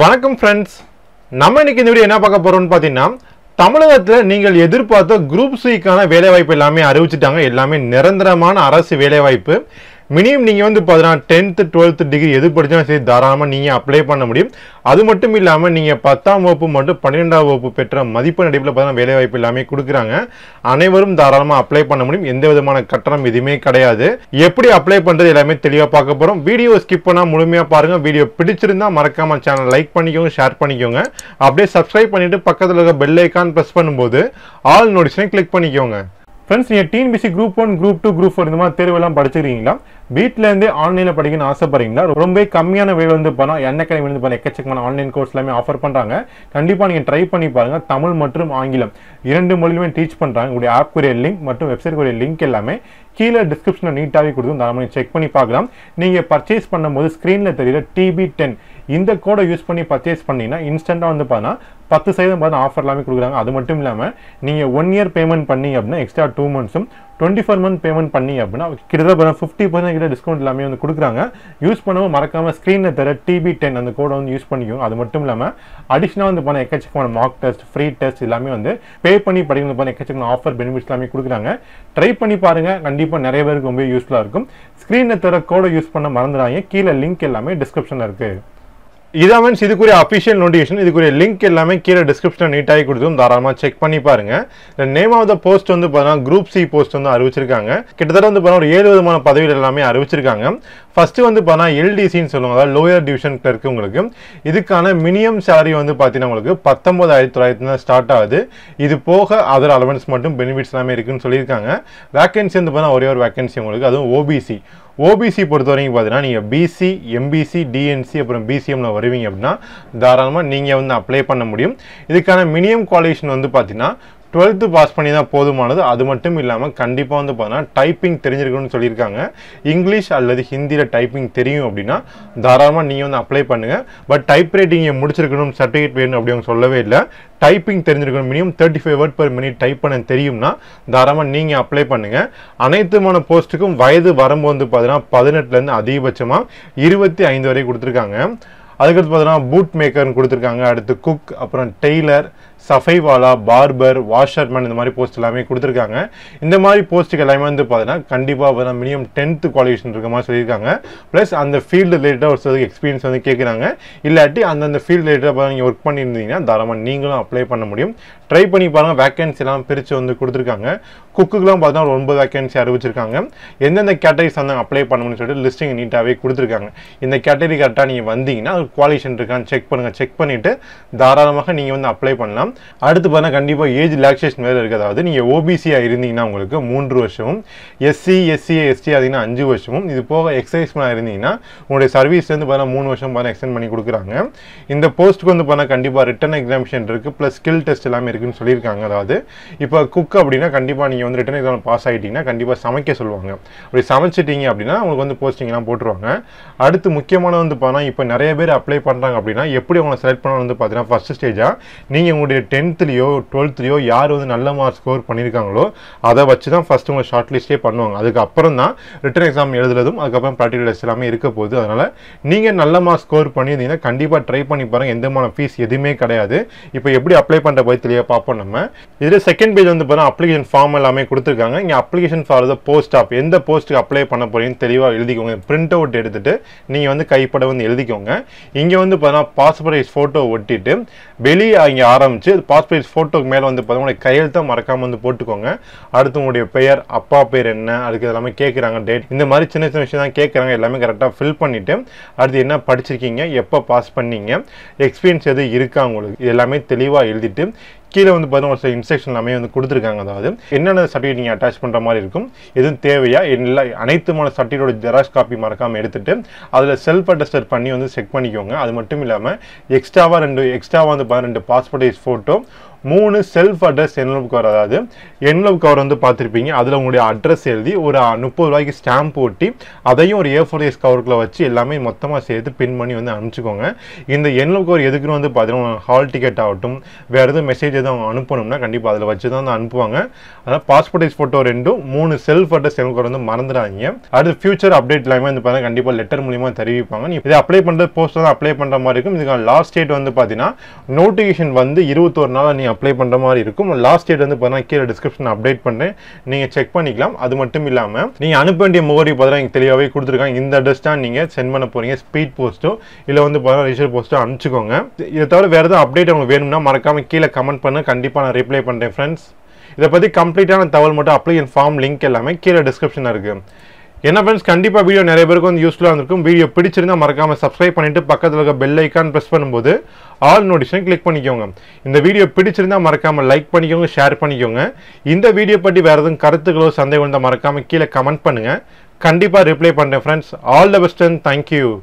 வணக்கம் ஃப்ரெண்ட்ஸ் நம்ம இன்னைக்கு இந்த வீடியோ என்ன பார்க்க போறோம்னு பார்த்தீங்கன்னா தமிழகத்தில் நீங்கள் எதிர்பார்த்த குரூப் சிக்கான வேலைவாய்ப்பு எல்லாமே அறிவிச்சிட்டாங்க எல்லாமே நிரந்தரமான அரசு வேலைவாய்ப்பு மினிமம் நீங்கள் வந்து பார்த்தீங்கன்னா டென்த்து டுவெல்த்து டிகிரி எது படித்தாலும் சரி தாராளமாக நீங்கள் அப்ளை பண்ண முடியும் அது மட்டும் இல்லாமல் நீங்கள் பத்தாம் வகுப்பு மட்டும் பன்னிரெண்டாம் வகுப்பு பெற்ற மதிப்பெண் அடிப்பில் பார்த்தீங்கன்னா வாய்ப்பு எல்லாமே கொடுக்குறாங்க அனைவரும் தாராளமாக அப்ளை பண்ண முடியும் எந்த விதமான கட்டணம் எதுவுமே கிடையாது எப்படி அப்ளை பண்ணுறது எல்லாமே தெளிவாக பார்க்க போகிறோம் வீடியோ ஸ்கிப் பண்ணால் முழுமையாக பாருங்கள் வீடியோ பிடிச்சிருந்தா மறக்காமல் சேனல் லைக் பண்ணிக்கோங்க ஷேர் பண்ணிக்கோங்க அப்படியே சப்ஸ்கிரைப் பண்ணிவிட்டு பக்கத்தில் இருக்க பெல் ஐக்கான் ப்ரெஸ் பண்ணும்போது ஆல் நோட்டிஷனை கிளிக் பண்ணிக்கோங்க ஃப்ரெண்ட்ஸ் நீங்கள் TNPSC group one group two group four இந்த மாதிரி தேர்வெல்லாம் படிச்சிருக்கீங்களா வீட்டிலேருந்தே ஆன்லைனில் படிக்கணும்னு ஆசைப்படுறீங்களா ரொம்ப கம்மியான வேலை வந்து பண்ணால் என்ன கிழமை வந்து பண்ண எக்கச்சக்கமான ஆன்லைன் கோர்ஸ் எல்லாமே ஆஃபர் பண்ணுறாங்க கண்டிப்பாக நீங்கள் ட்ரை பண்ணி பாருங்கள் தமிழ் மற்றும் ஆங்கிலம் இரண்டு மொழியுமே டீச் பண்ணுறாங்க உங்களுடைய ஆப் குரிய லிங்க் மற்றும் வெப்சைட் லிங்க் எல்லாமே கீழே டிஸ்கிரிப்ஷனில் நீட்டாகவே கொடுத்து தாராளமாக செக் பண்ணி பார்க்கலாம் நீங்கள் பர்ச்சேஸ் பண்ணும்போது ஸ்க்ரீனில் தெரியல டிபி டென் இந்த கோடை யூஸ் பண்ணி பர்ச்சேஸ் பண்ணிங்கன்னா இன்ஸ்டண்டாக வந்து பார்த்தா பத்து சதவீதம் பார்த்தா ஆஃபர் எல்லாமே கொடுக்குறாங்க அது மட்டும் இல்லாமல் நீங்கள் ஒன் இயர் பேமெண்ட் பண்ணி அப்படின்னா எக்ஸ்ட்ரா டூ மந்த்ஸும் டுவெண்ட்டி ஃபோர் மந்த் பேமெண்ட் பண்ணி அப்படின்னா கிட்டத்தட்ட ஃபிஃப்டி பர்சன்ட் கிட்ட டிஸ்கவுண்ட் எல்லாமே வந்து கொடுக்குறாங்க யூஸ் பண்ணவும் மறக்காமல் ஸ்க்ரீனில் தர டிபி டென் அந்த கோடை வந்து யூஸ் பண்ணிக்கும் அது மட்டும் இல்லாமல் அடிஷ்னலாக வந்து போன எக்கச்சக்கமான மார்க் டெஸ்ட் ஃப்ரீ டெஸ்ட் எல்லாமே வந்து பே பண்ணி படிக்கிறது போன எக்கச்சக்கமான ஆஃபர் பெனிஃபிட்ஸ் எல்லாமே கொடுக்குறாங்க ட்ரை பண்ணி பாருங்கள் கண்டிப்பாக நிறைய பேருக்கு ரொம்ப யூஸ்ஃபுல்லாக இருக்கும் ஸ்க்ரீனில் தர கோடை யூஸ் பண்ண மறந்துடாங்க கீழே லிங்க் எல்லாமே டிஸ்கிரிப்ஷனில் இருக்குது இதான் மீன்ஸ் இதுக்குரிய அஃபிஷியல் நோட்டிஃபிகேஷன் இதுக்குரிய லிங்க் எல்லாமே கீழே டிஸ்கிரிப்ஷனில் நீட்டாகி கொடுத்தும் தாராளமாக செக் பண்ணி பாருங்க நேம் ஆஃப் த போஸ்ட் வந்து பார்த்தீங்கன்னா குரூப் சி போஸ்ட் வந்து அறிவிச்சிருக்காங்க கிட்டத்தட்ட வந்து பார்த்தீங்கன்னா ஒரு ஏழு விதமான பதவிகள் எல்லாமே அறிவிச்சிருக்காங்க ஃபஸ்ட்டு வந்து பார்த்தா எல்டிசின்னு சொல்லுவாங்க அதாவது லோயர் டிவிஷன் கிளர்க்கு உங்களுக்கு இதுக்கான மினிமம் சேலரி வந்து பார்த்தீங்கன்னா உங்களுக்கு பத்தொம்பதாயிரத்தி தொள்ளாயிரத்தி தான் ஸ்டார்ட் ஆகுது இது போக அதர் அலவன்ஸ் மட்டும் பெனிஃபிட்ஸ் எல்லாமே இருக்குன்னு சொல்லியிருக்காங்க வேக்கன்சி வந்து பார்த்தா ஒரே ஒரு வேக்கன்சி உங்களுக்கு அதுவும் ஓபிசி ஓபிசி பொறுத்த வரைக்கும் பார்த்தீங்கன்னா நீங்கள் பிசி எம்பிசி டிஎன்சி அப்புறம் பிசிஎம்ல வருவீங்க அப்படின்னா தாராளமாக நீங்கள் வந்து அப்ளை பண்ண முடியும் இதுக்கான மினிமம் குவாலிஃபிகேஷன் வந்து பார்த்தீங்கன்னா டுவெல்த்து பாஸ் பண்ணி தான் போதுமானது அது மட்டும் இல்லாமல் கண்டிப்பாக வந்து பார்த்தீங்கன்னா டைப்பிங் தெரிஞ்சிருக்கணும்னு சொல்லியிருக்காங்க இங்கிலீஷ் அல்லது ஹிந்தியில் டைப்பிங் தெரியும் அப்படின்னா தாராளமாக நீங்கள் வந்து அப்ளை பண்ணுங்கள் பட் டைப் ரைட்டிங்கை முடிச்சிருக்கணும் சர்டிஃபிகேட் வேணும் அப்படி அவங்க சொல்லவே இல்லை டைப்பிங் தெரிஞ்சிருக்கணும் minimum thirty five word per minute type பண்ண தெரியும்னா தாராளமாக நீங்கள் அப்ளை பண்ணுங்கள் அனைத்துமான போஸ்ட்டுக்கும் வயது வரம்பு வந்து பார்த்தீங்கன்னா பதினெட்டுலேருந்து அதிகபட்சமாக இருபத்தி ஐந்து வரை கொடுத்துருக்காங்க அதுக்கடுத்து பார்த்தீங்கன்னா பூட் மேக்கர்னு கொடுத்துருக்காங்க அடுத்து குக் அப்புறம் டெய்லர் சஃபைவாலா பார்பர் வாஷர்மேன் இந்த மாதிரி போஸ்ட் எல்லாமே கொடுத்துருக்காங்க இந்த மாதிரி போஸ்ட்டுக்கு எல்லாமே வந்து பார்த்தீங்கன்னா கண்டிப்பாக வந்து மினிமம் டென்த்து குவாலிஃபிகேஷன் இருக்க மாதிரி சொல்லியிருக்காங்க ப்ளஸ் அந்த ஃபீல்டு ரிலேட்டடாக ஒரு சிலருக்கு எக்ஸ்பீரியன்ஸ் வந்து கேட்குறாங்க இல்லாட்டி அந்தந்த ஃபீல்டு ரிலேட்டடாக பார்த்தா நீங்கள் ஒர்க் பண்ணியிருந்தீங்கன்னா தாராளமாக நீங்களும் அப்ளை பண்ண முடியும் ட்ரை பண்ணி பாருங்கள் எல்லாம் பிரித்து வந்து கொடுத்துருக்காங்க குக்குக்கெலாம் பார்த்தீங்கன்னா ஒரு ஒன்பது வேக்கன்சி அறிவிச்சிருக்காங்க எந்தெந்த கேட்டகரிஸ் வந்து அப்ளை பண்ணணும்னு சொல்லிட்டு லிஸ்டிங் நீட்டாகவே கொடுத்துருக்காங்க இந்த கேட்டகரி கரெக்டாக நீங்கள் வந்தீங்கன்னா அது குவாலிஃபிகேஷன் இருக்கான்னு செக் பண்ணுங்கள் செக் பண்ணிவிட்டு தாராளமாக நீங்கள் வந்து அப்ளை பண்ணலாம் பண்ணிக்கலாம் அடுத்து பார்த்தா கண்டிப்பாக ஏஜ் ரிலாக்ஸேஷன் வேறு இருக்குது அதாவது நீங்கள் ஓபிசியாக இருந்தீங்கன்னா உங்களுக்கு மூன்று வருஷமும் எஸ்சி எஸ்சி எஸ்டி அப்படின்னா அஞ்சு வருஷமும் இது போக எக்ஸைஸ் பண்ண இருந்தீங்கன்னா உங்களுடைய சர்வீஸ்லேருந்து பார்த்தீங்கன்னா மூணு வருஷம் பார்த்தா எக்ஸ்டெண்ட் பண்ணி கொடுக்குறாங்க இந்த போஸ்ட்டுக்கு வந்து பார்த்தா கண்டிப்பாக ரிட்டன் எக்ஸாமிஷன் இருக்குது ப்ளஸ் ஸ்கில் டெஸ்ட் எல்லாமே இருக்குன்னு சொல்லியிருக்காங்க அதாவது இப்போ குக் அப்படின்னா கண்டிப்பாக நீங்கள் வந்து ரிட்டன் எக்ஸாம் பாஸ் ஆகிட்டீங்கன்னா கண்டிப்பாக சமைக்க சொல்லுவாங்க அப்படி சமைச்சிட்டீங்க அப்படின்னா உங்களுக்கு வந்து போஸ்டிங்லாம் போட்டுருவாங்க அடுத்து முக்கியமான வந்து பார்த்தா இப்போ நிறைய பேர் அப்ளை பண்ணுறாங்க அப்படின்னா எப்படி அவங்களை செலக்ட் பண்ண வந்து பார்த்தீங்கன்னா ஃபஸ்ட் ஸ்டேஜாக நீங்கள் உங்களுடைய டென்த்துலேயோ டுவெல்த்லேயோ யார் வந்து நல்ல மார்க் ஸ்கோர் பண்ணியிருக்காங்களோ அதை வச்சு தான் ஃபஸ்ட்டு உங்களை ஷார்ட் லிஸ்ட்டே பண்ணுவாங்க அதுக்கப்புறம் தான் ரிட்டன் எக்ஸாம் எழுதுறதும் அதுக்கப்புறம் ப்ராக்டிகல் டெஸ்ட் எல்லாமே இருக்க போகுது அதனால் நீங்கள் நல்ல மார்க் ஸ்கோர் பண்ணியிருந்தீங்கன்னா கண்டிப்பாக ட்ரை பண்ணி பாருங்கள் எந்தமான ஃபீஸ் எதுவுமே கிடையாது இப்போ எப்படி அப்ளை பண்ணுற பயத்துலேயே பார்ப்போம் நம்ம இதில் செகண்ட் பேஜ் வந்து பார்த்தா அப்ளிகேஷன் ஃபார்ம் எல்லாமே கொடுத்துருக்காங்க இங்கே application for the post of எந்த போஸ்ட்டுக்கு அப்ளை பண்ண போகிறீங்கன்னு தெளிவாக எழுதிக்கோங்க பிரிண்ட் அவுட் எடுத்துகிட்டு நீங்கள் வந்து கைப்பட வந்து எழுதிக்கோங்க இங்கே வந்து பார்த்தீங்கன்னா பாஸ்போர்ட் ஃபோட்டோ ஒட்டிட்டு வெளியே இங்கே ஆரம்பித்து வச்சு அது பாஸ்போர்ட் ஃபோட்டோக்கு மேலே வந்து பார்த்தோம்னா கையெழுத்தாக மறக்காமல் வந்து போட்டுக்கோங்க அடுத்து உங்களுடைய பெயர் அப்பா பேர் என்ன அதுக்கு எல்லாமே கேட்குறாங்க டேட் இந்த மாதிரி சின்ன சின்ன விஷயம் தான் கேட்குறாங்க எல்லாமே கரெக்டாக ஃபில் பண்ணிவிட்டு அடுத்து என்ன படிச்சிருக்கீங்க எப்போ பாஸ் பண்ணீங்க எக்ஸ்பீரியன்ஸ் எது இருக்கா உங்களுக்கு எல்லாமே தெளிவாக எழுதிட்டு கீழே வந்து பார்த்தீங்கன்னா ஒரு சில இன்ஸ்ட்ரக்ஷன் எல்லாமே வந்து கொடுத்துருக்காங்க அதாவது என்னென்ன சர்டிஃபிகேட் நீங்கள் அட்டாச் பண்ணுற மாதிரி இருக்கும் எதுவும் தேவையா எல்லா அனைத்துமான சர்டிஃபிகேட்டோட ஜெராக்ஸ் காப்பி மறக்காமல் எடுத்துட்டு அதில் செல்ஃப் அட்டஸ்டர் பண்ணி வந்து செக் பண்ணிக்கோங்க அது மட்டும் இல்லாமல் எக்ஸ்ட்ராவாக ரெண்டு எக்ஸ்ட்ராவாக வந்து ரெண்டு பாஸ்போர்ட் சைஸ் ஃபோட்டோ மூணு செல்ஃப் அட்ரஸ் என்வலப் கவர் அதாவது என்வலப் கவர் வந்து பார்த்துருப்பீங்க அதில் உங்களுடைய அட்ரஸ் எழுதி ஒரு முப்பது ரூபாய்க்கு ஸ்டாம்ப் ஒட்டி அதையும் ஒரு ஏ ஃபோர் டேஸ் கவருக்குள்ளே வச்சு எல்லாமே மொத்தமாக சேர்த்து பின் பண்ணி வந்து அனுப்பிச்சிக்கோங்க இந்த என்வலப் கவர் எதுக்குன்னு வந்து பார்த்தீங்கன்னா ஹால் டிக்கெட் ஆகட்டும் வேறு எதுவும் மெசேஜ் எதுவும் அனுப்பணும்னா கண்டிப்பாக அதில் வச்சு தான் அனுப்புவாங்க அதனால் பாஸ்போர்ட் சைஸ் ஃபோட்டோ ரெண்டும் மூணு செல்ஃப் அட்ரஸ் என்வலப் கவர் வந்து மறந்துடாதீங்க அடுத்து ஃபியூச்சர் அப்டேட் எல்லாமே வந்து பார்த்தீங்கன்னா கண்டிப்பாக லெட்டர் மூலியமாக தெரிவிப்பாங்க நீ இதை அப்ளை பண்ணுறது போஸ்ட் தான் அப்ளை பண்ணுற மாதிரி இருக்கும் இதுக்கான லாஸ்ட் டேட் வந்து பார்த்தீங்கன்னா நோட்டிஃபிகேஷன் வந்து இருபத்தோரு நாளாக நீ நீங்கள் அப்ளை பண்ணுற மாதிரி இருக்கும் லாஸ்ட் டேட் வந்து பார்த்தீங்கன்னா கீழே டிஸ்கிரிப்ஷன் அப்டேட் பண்ணேன் நீங்கள் செக் பண்ணிக்கலாம் அது மட்டும் இல்லாமல் நீங்கள் அனுப்ப வேண்டிய முகவரி பார்த்தீங்கன்னா எனக்கு தெளிவாகவே கொடுத்துருக்காங்க இந்த அட்ரஸ் தான் நீங்கள் சென்ட் பண்ண போகிறீங்க ஸ்பீட் போஸ்ட்டோ இல்லை வந்து பார்த்தீங்கன்னா ரிஜிஸ்டர் போஸ்ட்டோ அனுப்பிச்சிக்கோங்க இதை தவிர வேறு எதாவது அப்டேட் உங்களுக்கு வேணும்னா மறக்காமல் கீழே கமெண்ட் பண்ண கண்டிப்பாக நான் ரிப்ளை பண்ணுறேன் ஃப்ரெண்ட்ஸ் இதை பற்றி கம்ப்ளீட்டான தகவல் மட்டும் அப்ளை என் ஃபார்ம் லிங்க் எல்லாமே கீழே டிஸ்கிரிப்ஷனாக இருக்குது என்ன ஃப்ரெண்ட்ஸ் கண்டிப்பாக வீடியோ நிறைய பேருக்கு வந்து யூஸ்ஃபுல்லாக இருந்திருக்கும் வீடியோ பிடிச்சிருந்தா மறக்காமல் சப்ஸ்கிரைப் பண்ணிட்டு பக்கத்தில் இருக்க பெல் ஐக்கான் ப்ரெஸ் பண்ணும்போது ஆல் நோட்டிஃபிகேஷன் கிளிக் பண்ணிக்கோங்க இந்த வீடியோ பிடிச்சிருந்தால் மறக்காமல் லைக் பண்ணிக்கோங்க ஷேர் பண்ணிக்கோங்க இந்த வீடியோ பற்றி வேறு எதுவும் கருத்துக்களோ சந்தேகம் இருந்தால் மறக்காமல் கீழே கமெண்ட் பண்ணுங்கள் கண்டிப்பாக ரிப்ளை பண்ணுறேன் friends all the best and thank you